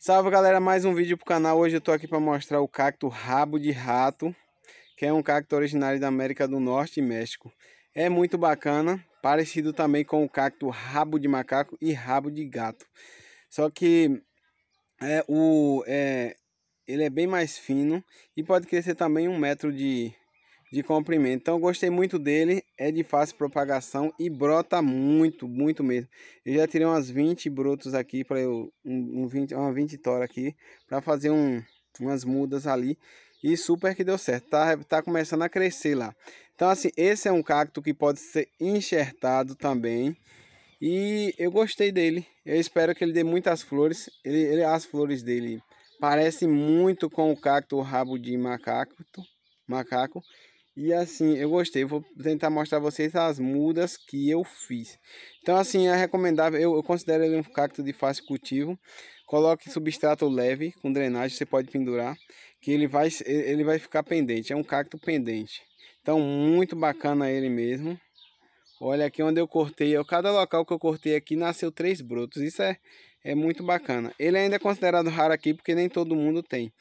Salve galera, mais um vídeo pro canal. Hoje eu tô aqui para mostrar o cacto rabo de rato, que é um cacto originário da América do Norte e México. É muito bacana, parecido também com o cacto rabo de macaco e rabo de gato. Só que é, o, é, ele é bem mais fino e pode crescer também um metro de, de comprimento. Então gostei muito dele, é de fácil propagação e brota muito, muito mesmo. Eu já tirei umas 20 brotos aqui para eu um, um 20, uma 20 tora aqui para fazer um, umas mudas ali e super que deu certo. Tá tá começando a crescer lá. Então assim, esse é um cacto que pode ser enxertado também. E eu gostei dele. Eu espero que ele dê muitas flores. Ele, ele as flores dele parecem muito com o cacto o rabo de macaco, macaco e assim, eu gostei. Vou tentar mostrar vocês as mudas que eu fiz. Então assim, é recomendável. Eu, eu considero ele um cacto de fácil cultivo. Coloque substrato leve com drenagem. Você pode pendurar. Que ele vai, ele vai ficar pendente. É um cacto pendente. Então muito bacana ele mesmo. Olha aqui onde eu cortei. cada local que eu cortei aqui nasceu três brotos. Isso é, é muito bacana. Ele ainda é considerado raro aqui porque nem todo mundo tem.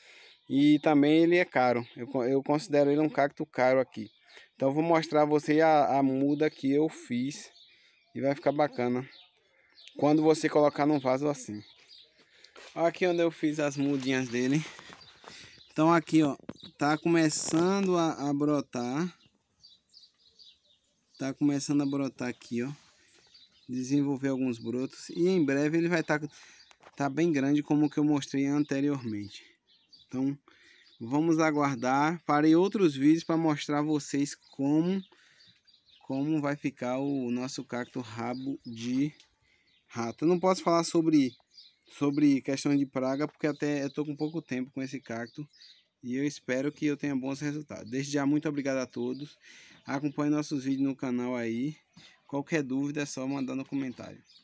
E também ele é caro. Eu, eu considero ele um cacto caro aqui. Então vou mostrar a você a, a muda que eu fiz. E vai ficar bacana. Quando você colocar num vaso assim. Aqui onde eu fiz as mudinhas dele. Então aqui ó. Tá começando a, a brotar. Tá começando a brotar aqui ó. Desenvolver alguns brotos. E em breve ele vai estar... Tá, tá bem grande como que eu mostrei anteriormente. Então, vamos aguardar. Farei outros vídeos para mostrar a vocês como, como vai ficar o nosso cacto rabo de rato. Eu não posso falar sobre, sobre questão de praga, porque até eu estou com pouco tempo com esse cacto. E eu espero que eu tenha bons resultados. Desde já, muito obrigado a todos. Acompanhe nossos vídeos no canal aí. Qualquer dúvida é só mandar no comentário.